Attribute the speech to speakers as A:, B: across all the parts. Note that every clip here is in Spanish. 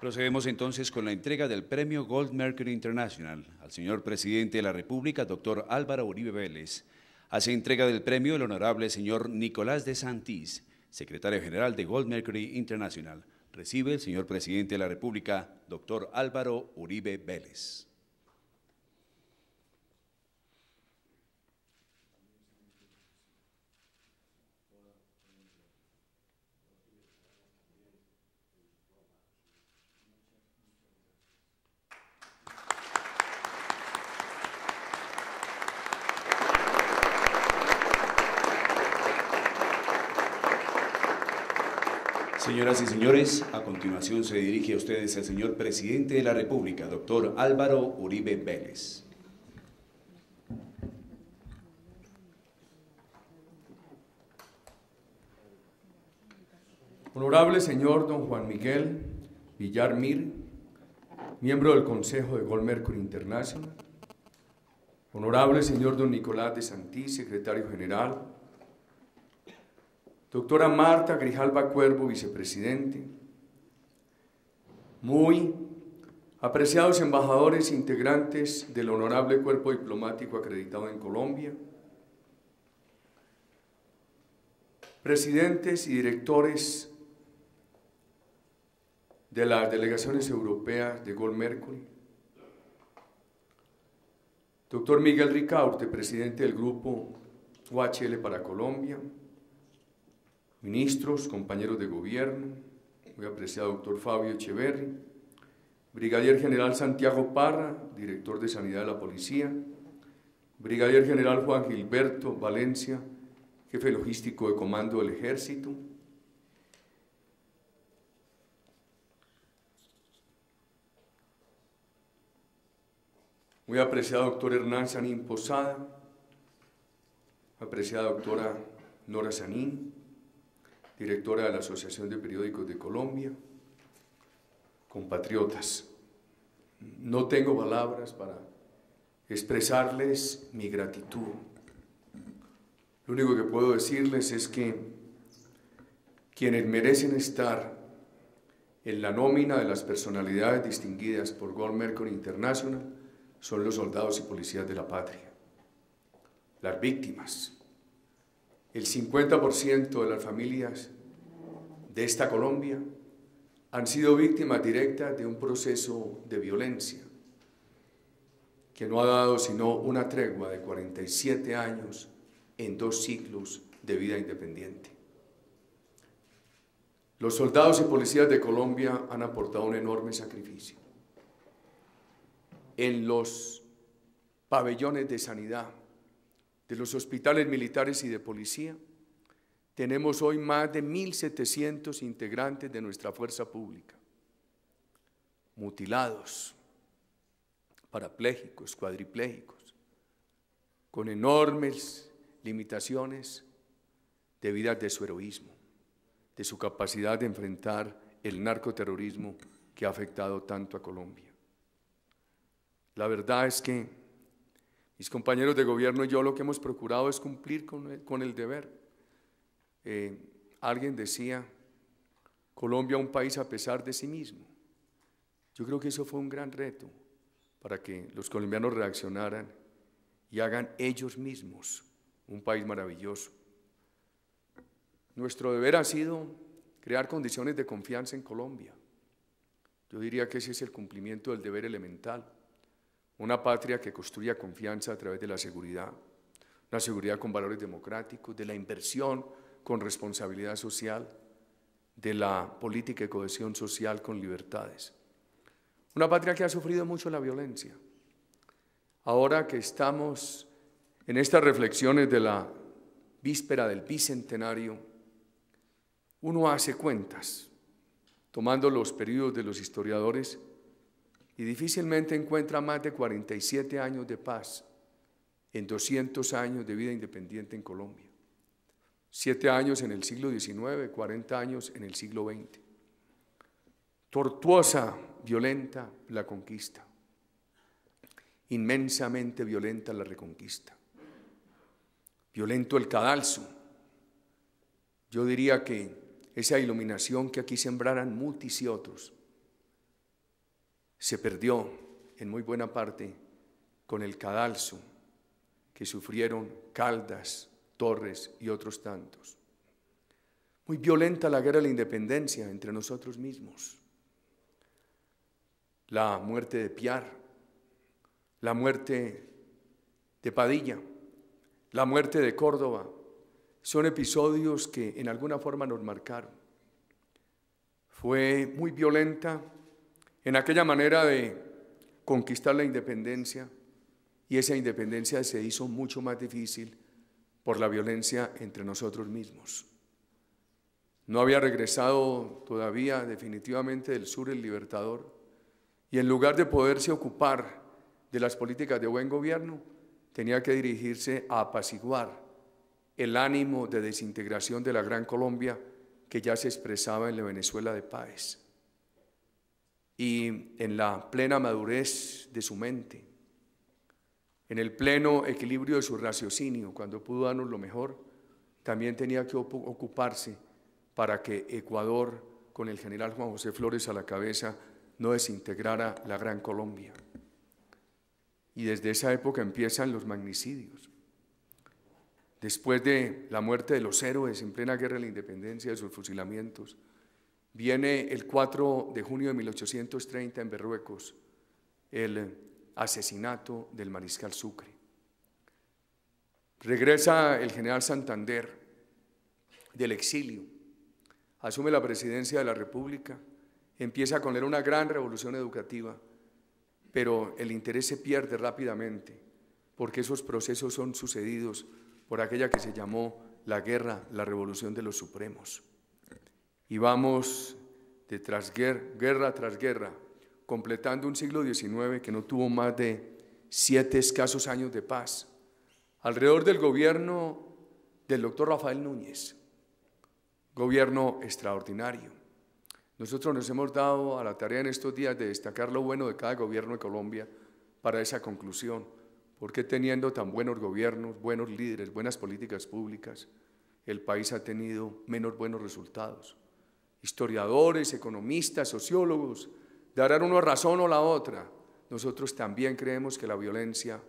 A: Procedemos entonces con la entrega del premio Gold Mercury International al señor presidente de la República, doctor Álvaro Uribe Vélez. Hace entrega del premio el honorable señor Nicolás de Santís, secretario general de Gold Mercury International. Recibe el señor presidente de la República, doctor Álvaro Uribe Vélez. Señoras y señores, a continuación se dirige a ustedes el señor presidente de la República, doctor Álvaro Uribe Vélez. Honorable señor don Juan Miguel Villar miembro del Consejo de Gold Mercury International. Honorable señor don Nicolás de Santí, secretario general Doctora Marta Grijalba Cuervo, vicepresidente. Muy apreciados embajadores e integrantes del honorable cuerpo diplomático acreditado en Colombia. Presidentes y directores de las delegaciones europeas de Gol Mercury. Doctor Miguel Ricaurte, presidente del grupo UHL para Colombia ministros, compañeros de gobierno, muy apreciado doctor Fabio Echeverri, Brigadier General Santiago Parra, director de Sanidad de la Policía, Brigadier General Juan Gilberto Valencia, jefe logístico de comando del Ejército, Muy apreciado doctor Hernán Sanín Posada, apreciada doctora Nora Sanín, directora de la Asociación de Periódicos de Colombia, compatriotas. No tengo palabras para expresarles mi gratitud. Lo único que puedo decirles es que quienes merecen estar en la nómina de las personalidades distinguidas por Gold Mercury International son los soldados y policías de la patria, las víctimas, el 50% de las familias de esta Colombia han sido víctimas directas de un proceso de violencia que no ha dado sino una tregua de 47 años en dos ciclos de vida independiente. Los soldados y policías de Colombia han aportado un enorme sacrificio. En los pabellones de sanidad de los hospitales militares y de policía, tenemos hoy más de 1.700 integrantes de nuestra fuerza pública, mutilados, parapléjicos, cuadriplégicos, con enormes limitaciones debidas de su heroísmo, de su capacidad de enfrentar el narcoterrorismo que ha afectado tanto a Colombia. La verdad es que mis compañeros de gobierno y yo lo que hemos procurado es cumplir con el, deber. Eh, alguien decía, Colombia un país a pesar de sí mismo. Yo creo que eso fue un gran reto para que los colombianos reaccionaran y hagan ellos mismos un país maravilloso. Nuestro deber ha sido crear condiciones de confianza en Colombia. Yo diría que ese es el cumplimiento del deber elemental una patria que construya confianza a través de la seguridad, la seguridad con valores democráticos, de la inversión con responsabilidad social, de la política de cohesión social con libertades. Una patria que ha sufrido mucho la violencia. Ahora que estamos en estas reflexiones de la víspera del bicentenario, uno hace cuentas, tomando los periodos de los historiadores, y difícilmente encuentra más de 47 años de paz en 200 años de vida independiente en Colombia. Siete años en el siglo XIX, 40 años en el siglo XX. Tortuosa, violenta la conquista. Inmensamente violenta la reconquista. Violento el cadalso. Yo diría que esa iluminación que aquí sembraran Mutis y otros se perdió en muy buena parte con el cadalso que sufrieron Caldas, Torres y otros tantos. Muy violenta la guerra de la independencia entre nosotros mismos. La muerte de Piar, la muerte de Padilla, la muerte de Córdoba, son episodios que en alguna forma nos marcaron. Fue muy violenta en aquella manera de conquistar la independencia y esa independencia se hizo mucho más difícil por la violencia entre nosotros mismos. No había regresado todavía definitivamente del sur el libertador y en lugar de poderse ocupar de las políticas de buen gobierno, tenía que dirigirse a apaciguar el ánimo de desintegración de la Gran Colombia que ya se expresaba en la Venezuela de Páez y en la plena madurez de su mente, en el pleno equilibrio de su raciocinio, cuando pudo darnos lo mejor, también tenía que ocuparse para que Ecuador, con el general Juan José Flores a la cabeza, no desintegrara la Gran Colombia. Y desde esa época empiezan los magnicidios. Después de la muerte de los héroes en plena guerra de la independencia, de sus fusilamientos, Viene el 4 de junio de 1830 en Berruecos el asesinato del mariscal Sucre. Regresa el general Santander del exilio, asume la presidencia de la República, empieza a conocer una gran revolución educativa, pero el interés se pierde rápidamente porque esos procesos son sucedidos por aquella que se llamó la guerra, la revolución de los supremos y vamos de guerra, guerra tras guerra, completando un siglo XIX que no tuvo más de siete escasos años de paz, alrededor del gobierno del doctor Rafael Núñez, gobierno extraordinario. Nosotros nos hemos dado a la tarea en estos días de destacar lo bueno de cada gobierno de Colombia para esa conclusión, porque teniendo tan buenos gobiernos, buenos líderes, buenas políticas públicas, el país ha tenido menos buenos resultados historiadores, economistas, sociólogos, darán una razón o la otra. Nosotros también creemos que la violencia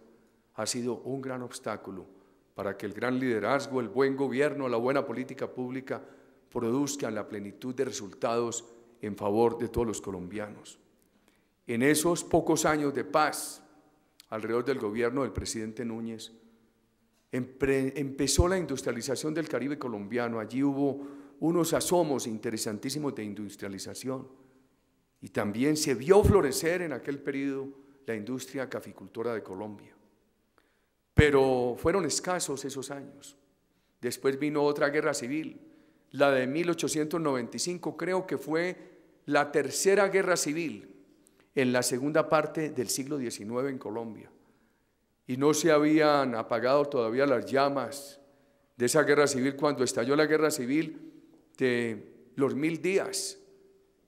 A: ha sido un gran obstáculo para que el gran liderazgo, el buen gobierno, la buena política pública produzcan la plenitud de resultados en favor de todos los colombianos. En esos pocos años de paz, alrededor del gobierno del presidente Núñez, empezó la industrialización del Caribe colombiano. Allí hubo unos asomos interesantísimos de industrialización. Y también se vio florecer en aquel periodo la industria caficultora de Colombia. Pero fueron escasos esos años. Después vino otra guerra civil, la de 1895, creo que fue la tercera guerra civil en la segunda parte del siglo XIX en Colombia. Y no se habían apagado todavía las llamas de esa guerra civil. Cuando estalló la guerra civil, de los mil días,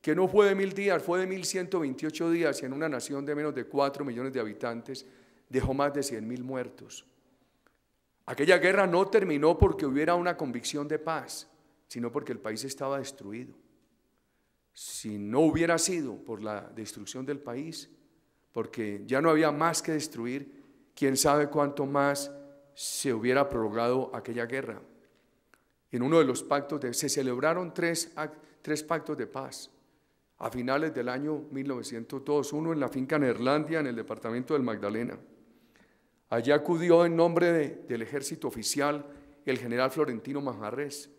A: que no fue de mil días, fue de mil ciento veintiocho días y en una nación de menos de cuatro millones de habitantes dejó más de cien mil muertos. Aquella guerra no terminó porque hubiera una convicción de paz, sino porque el país estaba destruido. Si no hubiera sido por la destrucción del país, porque ya no había más que destruir, quién sabe cuánto más se hubiera prolongado aquella guerra. En uno de los pactos se celebraron tres, tres pactos de paz a finales del año 1902, uno en la finca Nerlandia, en el departamento del Magdalena. Allí acudió en nombre del ejército oficial el general Florentino Majarrés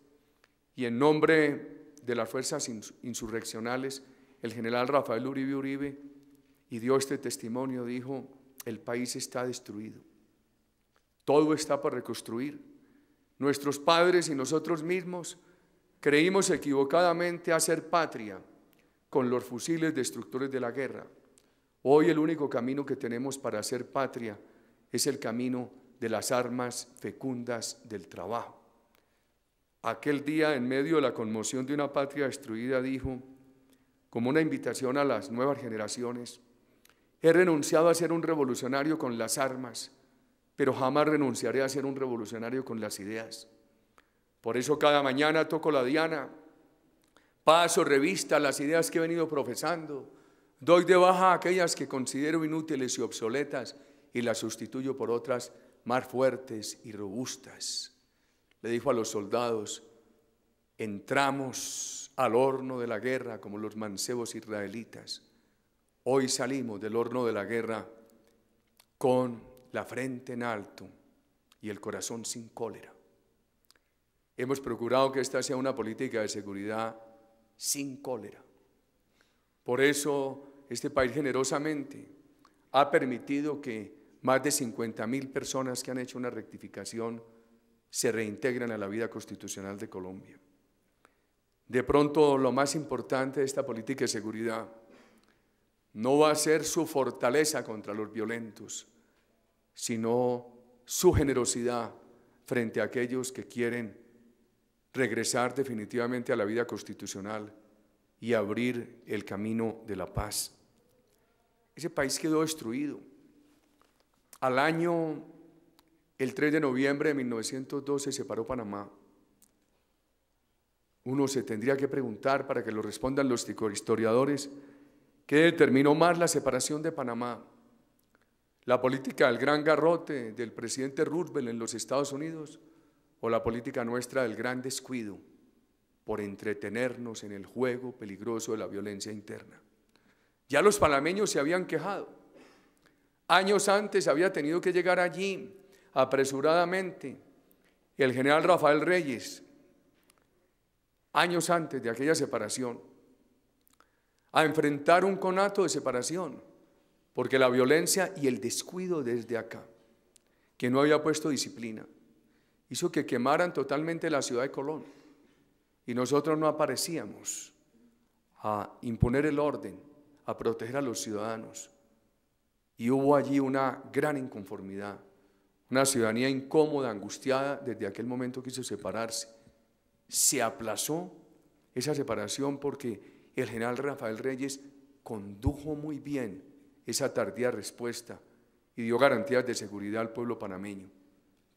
A: y en nombre de las fuerzas insurreccionales el general Rafael Uribe Uribe y dio este testimonio, dijo, el país está destruido, todo está para reconstruir, Nuestros padres y nosotros mismos creímos equivocadamente hacer patria con los fusiles destructores de la guerra. Hoy el único camino que tenemos para hacer patria es el camino de las armas fecundas del trabajo. Aquel día, en medio de la conmoción de una patria destruida, dijo, como una invitación a las nuevas generaciones, he renunciado a ser un revolucionario con las armas pero jamás renunciaré a ser un revolucionario con las ideas. Por eso cada mañana toco la diana, paso revista las ideas que he venido profesando, doy de baja aquellas que considero inútiles y obsoletas y las sustituyo por otras más fuertes y robustas. Le dijo a los soldados, entramos al horno de la guerra como los mancebos israelitas. Hoy salimos del horno de la guerra con la frente en alto y el corazón sin cólera. Hemos procurado que esta sea una política de seguridad sin cólera. Por eso este país generosamente ha permitido que más de 50.000 mil personas que han hecho una rectificación se reintegren a la vida constitucional de Colombia. De pronto, lo más importante de esta política de seguridad no va a ser su fortaleza contra los violentos, sino su generosidad frente a aquellos que quieren regresar definitivamente a la vida constitucional y abrir el camino de la paz. Ese país quedó destruido. Al año, el 3 de noviembre de 1912, se separó Panamá. Uno se tendría que preguntar, para que lo respondan los historiadores, ¿qué determinó más la separación de Panamá? la política del gran garrote del presidente Roosevelt en los Estados Unidos o la política nuestra del gran descuido por entretenernos en el juego peligroso de la violencia interna. Ya los palameños se habían quejado. Años antes había tenido que llegar allí apresuradamente el general Rafael Reyes, años antes de aquella separación, a enfrentar un conato de separación porque la violencia y el descuido desde acá, que no había puesto disciplina, hizo que quemaran totalmente la ciudad de Colón. Y nosotros no aparecíamos a imponer el orden, a proteger a los ciudadanos. Y hubo allí una gran inconformidad, una ciudadanía incómoda, angustiada desde aquel momento quiso separarse. Se aplazó esa separación porque el general Rafael Reyes condujo muy bien esa tardía respuesta y dio garantías de seguridad al pueblo panameño.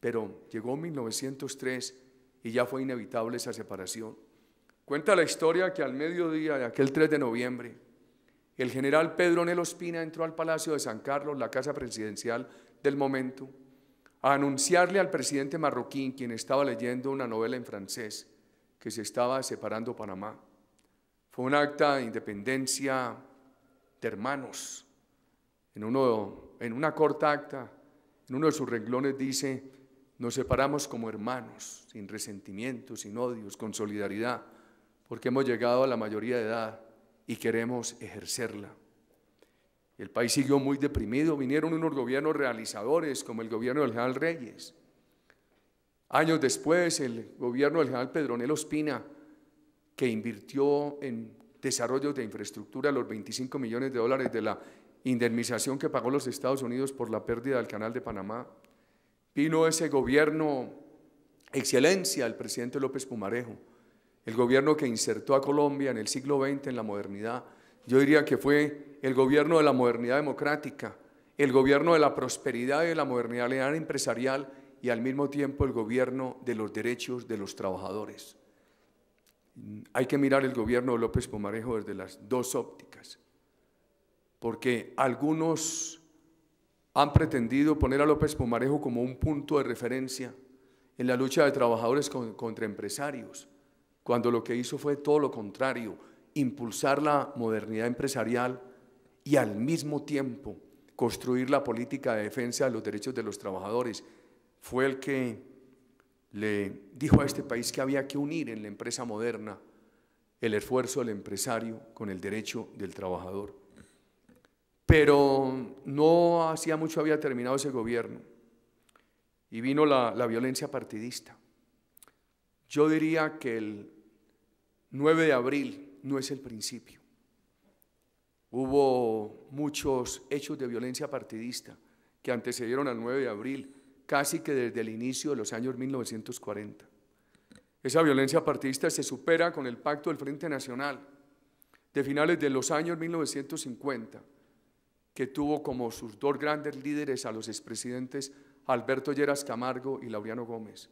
A: Pero llegó 1903 y ya fue inevitable esa separación. Cuenta la historia que al mediodía de aquel 3 de noviembre, el general Pedro Nel Ospina entró al Palacio de San Carlos, la casa presidencial del momento, a anunciarle al presidente marroquín, quien estaba leyendo una novela en francés, que se estaba separando Panamá. Fue un acta de independencia de hermanos, en, uno, en una corta acta, en uno de sus renglones dice, nos separamos como hermanos, sin resentimientos, sin odios, con solidaridad, porque hemos llegado a la mayoría de edad y queremos ejercerla. El país siguió muy deprimido, vinieron unos gobiernos realizadores como el gobierno del general Reyes. Años después, el gobierno del general Pedronel Ospina, que invirtió en desarrollos de infraestructura, los 25 millones de dólares de la indemnización que pagó los Estados Unidos por la pérdida del canal de Panamá. Vino ese gobierno, excelencia, el presidente López Pumarejo, el gobierno que insertó a Colombia en el siglo XX en la modernidad. Yo diría que fue el gobierno de la modernidad democrática, el gobierno de la prosperidad y de la modernidad empresarial y al mismo tiempo el gobierno de los derechos de los trabajadores. Hay que mirar el gobierno de López Pomarejo desde las dos ópticas, porque algunos han pretendido poner a López Pomarejo como un punto de referencia en la lucha de trabajadores contra empresarios, cuando lo que hizo fue todo lo contrario, impulsar la modernidad empresarial y al mismo tiempo construir la política de defensa de los derechos de los trabajadores. Fue el que le dijo a este país que había que unir en la empresa moderna el esfuerzo del empresario con el derecho del trabajador. Pero no hacía mucho había terminado ese gobierno y vino la, la violencia partidista. Yo diría que el 9 de abril no es el principio. Hubo muchos hechos de violencia partidista que antecedieron al 9 de abril casi que desde el inicio de los años 1940. Esa violencia partidista se supera con el pacto del Frente Nacional de finales de los años 1950, que tuvo como sus dos grandes líderes a los expresidentes Alberto Lleras Camargo y Laureano Gómez.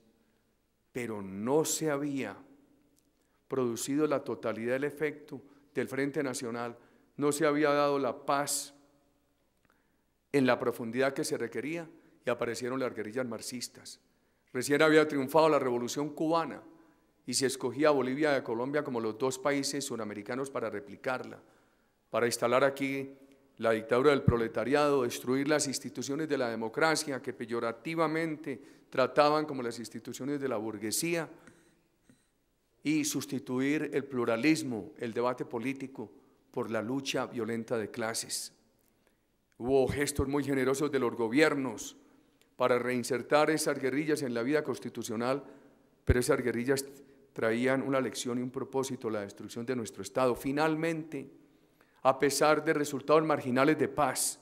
A: Pero no se había producido la totalidad del efecto del Frente Nacional, no se había dado la paz en la profundidad que se requería y aparecieron las guerrillas marxistas. Recién había triunfado la revolución cubana y se escogía Bolivia y Colombia como los dos países sudamericanos para replicarla, para instalar aquí la dictadura del proletariado, destruir las instituciones de la democracia que peyorativamente trataban como las instituciones de la burguesía y sustituir el pluralismo, el debate político, por la lucha violenta de clases. Hubo gestos muy generosos de los gobiernos, para reinsertar esas guerrillas en la vida constitucional, pero esas guerrillas traían una lección y un propósito, la destrucción de nuestro Estado. Finalmente, a pesar de resultados marginales de paz,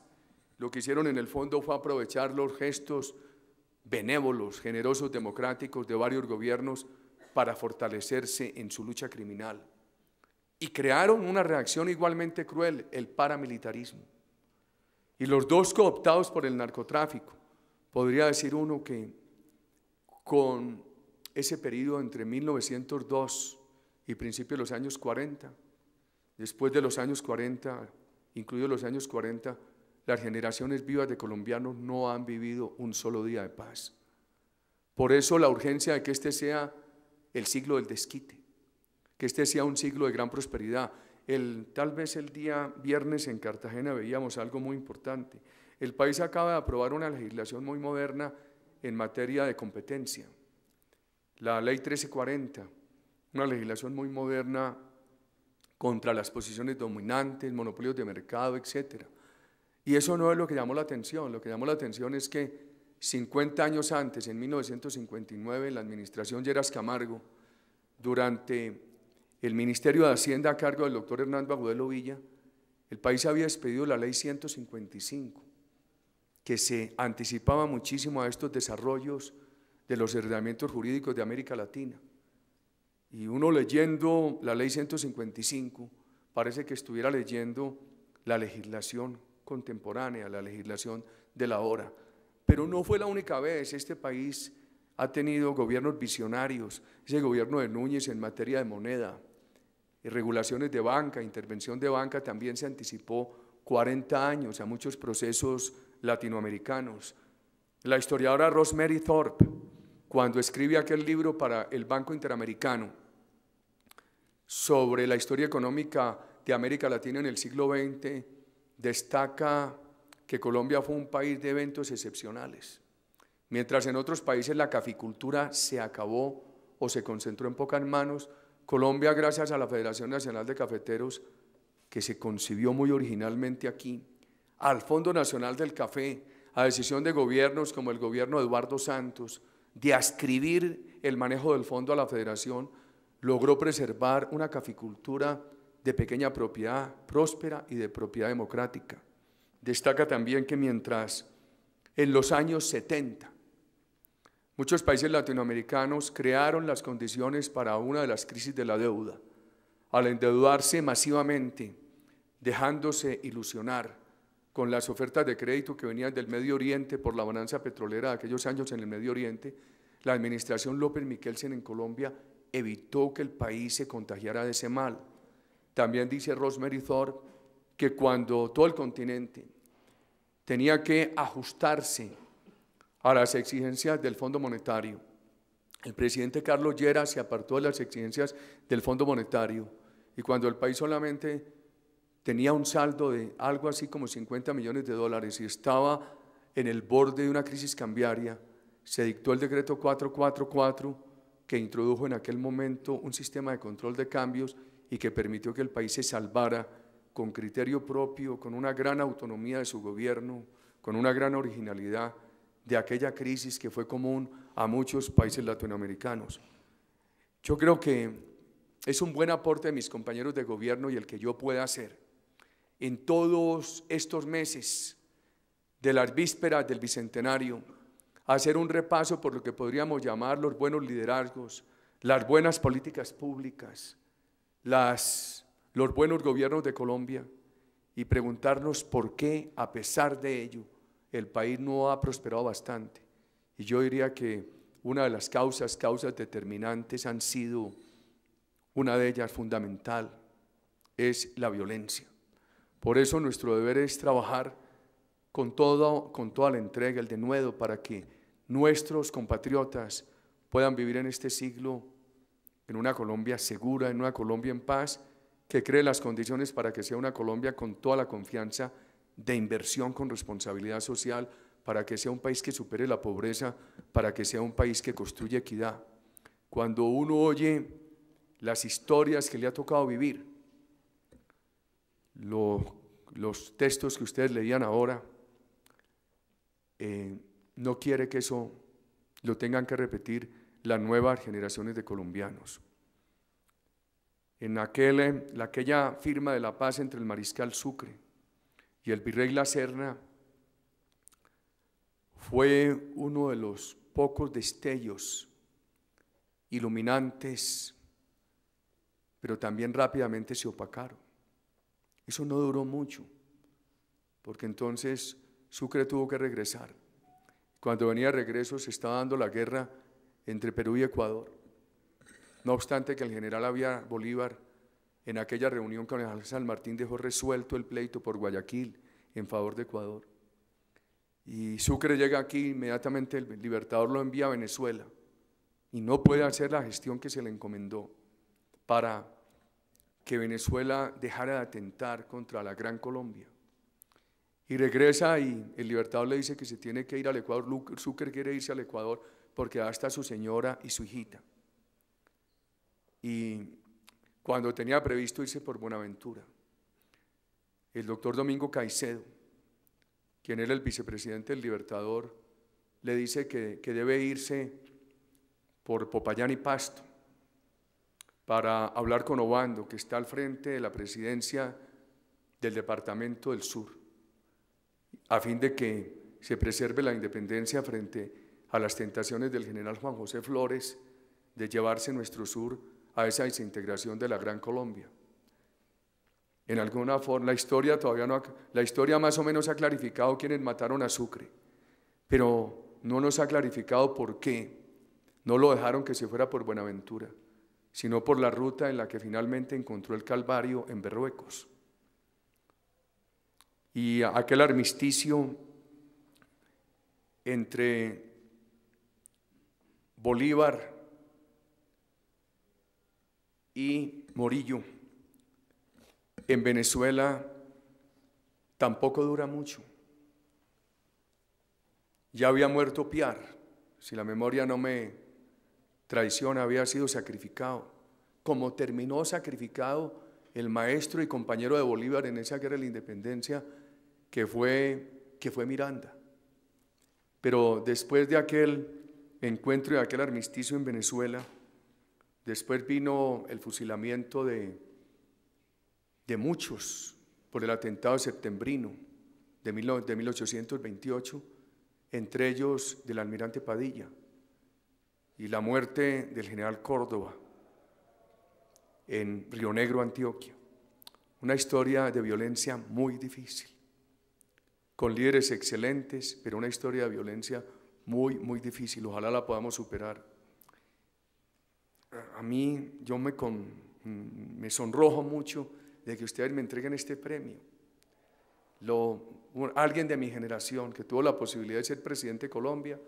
A: lo que hicieron en el fondo fue aprovechar los gestos benévolos, generosos, democráticos de varios gobiernos para fortalecerse en su lucha criminal. Y crearon una reacción igualmente cruel, el paramilitarismo. Y los dos cooptados por el narcotráfico, Podría decir uno que con ese periodo entre 1902 y principios de los años 40, después de los años 40, incluidos los años 40, las generaciones vivas de colombianos no han vivido un solo día de paz. Por eso la urgencia de que este sea el siglo del desquite, que este sea un siglo de gran prosperidad. El, tal vez el día viernes en Cartagena veíamos algo muy importante. El país acaba de aprobar una legislación muy moderna en materia de competencia, la ley 1340, una legislación muy moderna contra las posiciones dominantes, monopolios de mercado, etc. Y eso no es lo que llamó la atención, lo que llamó la atención es que 50 años antes, en 1959, la administración Lleras Camargo, durante el Ministerio de Hacienda a cargo del doctor Hernando Agudelo Villa, el país había expedido la ley 155, que se anticipaba muchísimo a estos desarrollos de los ordenamientos jurídicos de América Latina. Y uno leyendo la ley 155 parece que estuviera leyendo la legislación contemporánea, la legislación de la hora. Pero no fue la única vez. Este país ha tenido gobiernos visionarios, ese gobierno de Núñez en materia de moneda, regulaciones de banca, intervención de banca, también se anticipó 40 años a muchos procesos latinoamericanos. La historiadora Rosemary Thorpe, cuando escribe aquel libro para el Banco Interamericano sobre la historia económica de América Latina en el siglo XX, destaca que Colombia fue un país de eventos excepcionales. Mientras en otros países la caficultura se acabó o se concentró en pocas manos, Colombia, gracias a la Federación Nacional de Cafeteros, que se concibió muy originalmente aquí, al Fondo Nacional del Café, a decisión de gobiernos como el gobierno de Eduardo Santos, de ascribir el manejo del fondo a la federación, logró preservar una caficultura de pequeña propiedad próspera y de propiedad democrática. Destaca también que mientras en los años 70 muchos países latinoamericanos crearon las condiciones para una de las crisis de la deuda, al endeudarse masivamente, dejándose ilusionar con las ofertas de crédito que venían del Medio Oriente por la bonanza petrolera de aquellos años en el Medio Oriente, la administración López Miquelsen en Colombia evitó que el país se contagiara de ese mal. También dice Rosemary Thorpe que cuando todo el continente tenía que ajustarse a las exigencias del Fondo Monetario, el presidente Carlos Llera se apartó de las exigencias del Fondo Monetario y cuando el país solamente tenía un saldo de algo así como 50 millones de dólares y estaba en el borde de una crisis cambiaria, se dictó el decreto 444 que introdujo en aquel momento un sistema de control de cambios y que permitió que el país se salvara con criterio propio, con una gran autonomía de su gobierno, con una gran originalidad de aquella crisis que fue común a muchos países latinoamericanos. Yo creo que es un buen aporte de mis compañeros de gobierno y el que yo pueda hacer en todos estos meses de las vísperas del Bicentenario, hacer un repaso por lo que podríamos llamar los buenos liderazgos, las buenas políticas públicas, las, los buenos gobiernos de Colombia y preguntarnos por qué, a pesar de ello, el país no ha prosperado bastante. Y yo diría que una de las causas, causas determinantes han sido, una de ellas fundamental, es la violencia. Por eso nuestro deber es trabajar con, todo, con toda la entrega, el denuedo, para que nuestros compatriotas puedan vivir en este siglo en una Colombia segura, en una Colombia en paz, que cree las condiciones para que sea una Colombia con toda la confianza de inversión con responsabilidad social, para que sea un país que supere la pobreza, para que sea un país que construya equidad. Cuando uno oye las historias que le ha tocado vivir, los textos que ustedes leían ahora, eh, no quiere que eso lo tengan que repetir las nuevas generaciones de colombianos. En aquel, en aquella firma de la paz entre el mariscal Sucre y el virrey La Serna, fue uno de los pocos destellos iluminantes, pero también rápidamente se opacaron. Eso no duró mucho, porque entonces Sucre tuvo que regresar. Cuando venía de regreso se estaba dando la guerra entre Perú y Ecuador. No obstante que el general había Bolívar en aquella reunión con el San Martín dejó resuelto el pleito por Guayaquil en favor de Ecuador. Y Sucre llega aquí, inmediatamente el libertador lo envía a Venezuela y no puede hacer la gestión que se le encomendó para que Venezuela dejara de atentar contra la Gran Colombia. Y regresa y el libertador le dice que se tiene que ir al Ecuador. Zucker quiere irse al Ecuador porque hasta su señora y su hijita. Y cuando tenía previsto irse por Buenaventura, el doctor Domingo Caicedo, quien era el vicepresidente del Libertador, le dice que debe irse por Popayán y Pasto para hablar con Obando, que está al frente de la presidencia del Departamento del Sur, a fin de que se preserve la independencia frente a las tentaciones del general Juan José Flores de llevarse nuestro sur a esa desintegración de la Gran Colombia. En alguna forma, la historia todavía no, la historia más o menos ha clarificado quiénes mataron a Sucre, pero no nos ha clarificado por qué no lo dejaron que se fuera por Buenaventura sino por la ruta en la que finalmente encontró el Calvario en Berruecos. Y aquel armisticio entre Bolívar y Morillo en Venezuela tampoco dura mucho. Ya había muerto Piar, si la memoria no me traición había sido sacrificado. Como terminó sacrificado el maestro y compañero de Bolívar en esa guerra de la independencia, que fue, que fue Miranda. Pero después de aquel encuentro y de aquel armisticio en Venezuela, después vino el fusilamiento de, de muchos por el atentado septembrino de, de 1828, entre ellos del almirante Padilla y la muerte del general Córdoba en Río Negro, Antioquia. Una historia de violencia muy difícil, con líderes excelentes, pero una historia de violencia muy, muy difícil. Ojalá la podamos superar. A mí, yo me, me sonrojo mucho de que ustedes me entreguen este premio. Lo, alguien de mi generación que tuvo la posibilidad de ser presidente de Colombia,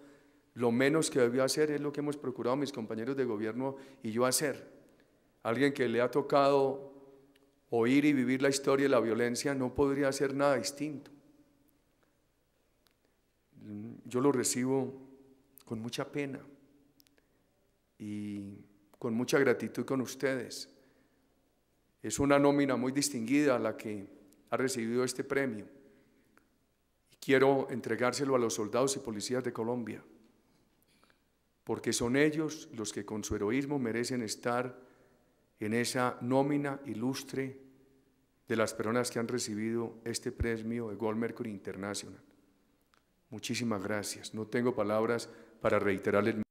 A: lo menos que debió hacer es lo que hemos procurado mis compañeros de gobierno y yo hacer. Alguien que le ha tocado oír y vivir la historia de la violencia no podría hacer nada distinto. Yo lo recibo con mucha pena y con mucha gratitud con ustedes. Es una nómina muy distinguida la que ha recibido este premio. Quiero entregárselo a los soldados y policías de Colombia porque son ellos los que con su heroísmo merecen estar en esa nómina ilustre de las personas que han recibido este premio de Gold Mercury International. Muchísimas gracias. No tengo palabras para reiterarles.